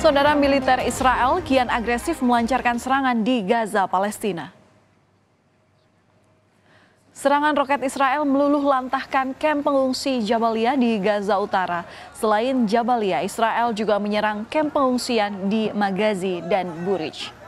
Saudara militer Israel kian agresif melancarkan serangan di Gaza, Palestina. Serangan roket Israel meluluh lantahkan kamp pengungsi Jabalia di Gaza Utara. Selain Jabalia, Israel juga menyerang kamp pengungsian di Magazi dan Burij.